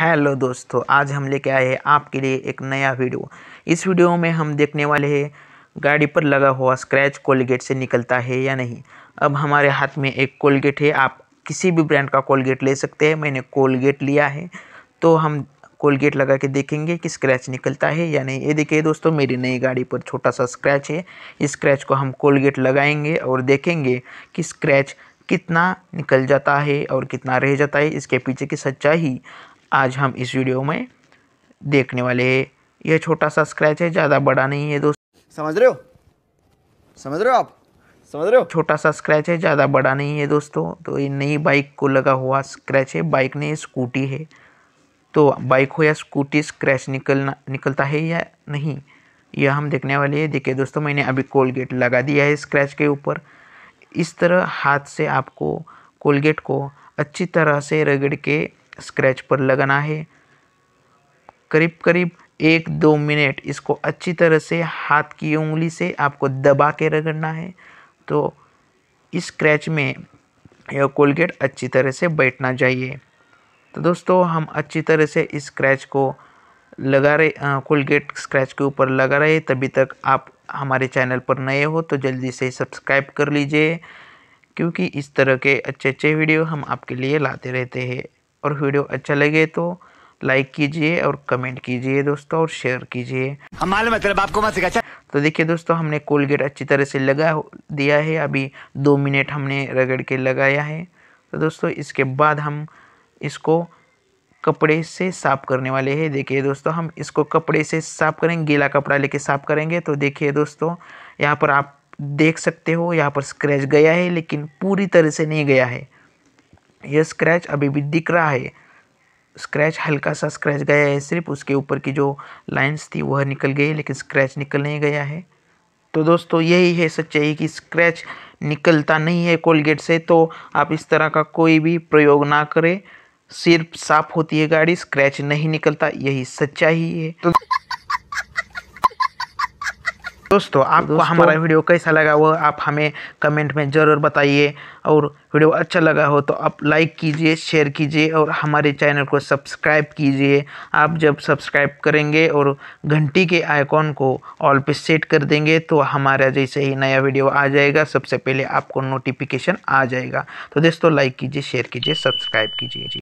hello दोस्तों आज हम लेके आए हैं आपके लिए एक नया वीडियो इस वीडियो में हम देखने वाले हैं गाड़ी पर लगा हुआ स्क्रैच कोलगेट से निकलता है या नहीं अब हमारे हाथ में एक कोलगेट है आप किसी भी ब्रांड का कोलगेट ले सकते हैं मैंने कोलगेट लिया है तो हम कोलगेट लगा के देखेंगे कि स्क्रैच निकलता है या नहीं ये देखिए दोस्तों मेरी नई गाड़ी पर छोटा सा स्क्रैच है इस स्क्रैच को हम कोलगेट लगाएंगे और देखेंगे कि स्क्रैच कितना निकल जाता है और कितना रह जाता है इसके पीछे की सच्चाई आज हम इस वीडियो में देखने वाले हैं यह छोटा सा स्क्रैच है ज़्यादा बड़ा नहीं है दोस्तों समझ रहे हो समझ रहे हो आप समझ रहे हो छोटा सा स्क्रैच है ज़्यादा बड़ा नहीं है दोस्तों तो ये नई बाइक को लगा हुआ स्क्रैच है बाइक ने स्कूटी है तो बाइक हो या स्कूटी स्क्रैच निकलना निकलता है या नहीं यह हम देखने वाले हैं देखिए दोस्तों मैंने अभी कोलगेट लगा दिया है स्क्रैच के ऊपर इस तरह हाथ से आपको कोलगेट को अच्छी तरह से रगड़ के स्क्रैच पर लगाना है करीब करीब एक दो मिनट इसको अच्छी तरह से हाथ की उंगली से आपको दबा के रगड़ना है तो इस स्क्रैच में यह कोलगेट अच्छी तरह से बैठना चाहिए तो दोस्तों हम अच्छी तरह से इस स्क्रैच को लगा रहे कोलगेट स्क्रैच के ऊपर लगा रहे तभी तक आप हमारे चैनल पर नए हो तो जल्दी से सब्सक्राइब कर लीजिए क्योंकि इस तरह के अच्छे अच्छे वीडियो हम आपके लिए लाते रहते हैं और वीडियो अच्छा लगे तो लाइक कीजिए और कमेंट कीजिए दोस्तों और शेयर कीजिए हम हाँ, मत तो देखिए दोस्तों हमने कोलगेट अच्छी तरह से लगा दिया है अभी दो मिनट हमने रगड़ के लगाया है तो दोस्तों इसके बाद हम इसको कपड़े से साफ़ करने वाले हैं देखिए दोस्तों हम इसको कपड़े से साफ़ करेंगे गीला कपड़ा लेके साफ़ करेंगे तो देखिए दोस्तों यहाँ पर आप देख सकते हो यहाँ पर स्क्रैच गया है लेकिन पूरी तरह से नहीं गया है यह स्क्रैच अभी भी दिख रहा है स्क्रैच हल्का सा स्क्रैच गया है सिर्फ उसके ऊपर की जो लाइंस थी वह निकल गई लेकिन स्क्रैच निकल नहीं गया है तो दोस्तों यही है सच्चाई कि स्क्रैच निकलता नहीं है कोलगेट से तो आप इस तरह का कोई भी प्रयोग ना करें सिर्फ साफ होती है गाड़ी स्क्रैच नहीं निकलता यही सच्चाई है तो दोस्तों आपको हमारा वीडियो कैसा लगा वो आप हमें कमेंट में ज़रूर बताइए और वीडियो अच्छा लगा हो तो आप लाइक कीजिए शेयर कीजिए और हमारे चैनल को सब्सक्राइब कीजिए आप जब सब्सक्राइब करेंगे और घंटी के आइकॉन को ऑल पे सेट कर देंगे तो हमारा जैसे ही नया वीडियो आ जाएगा सबसे पहले आपको नोटिफिकेशन आ जाएगा तो दोस्तों लाइक कीजिए शेयर कीजिए सब्सक्राइब कीजिए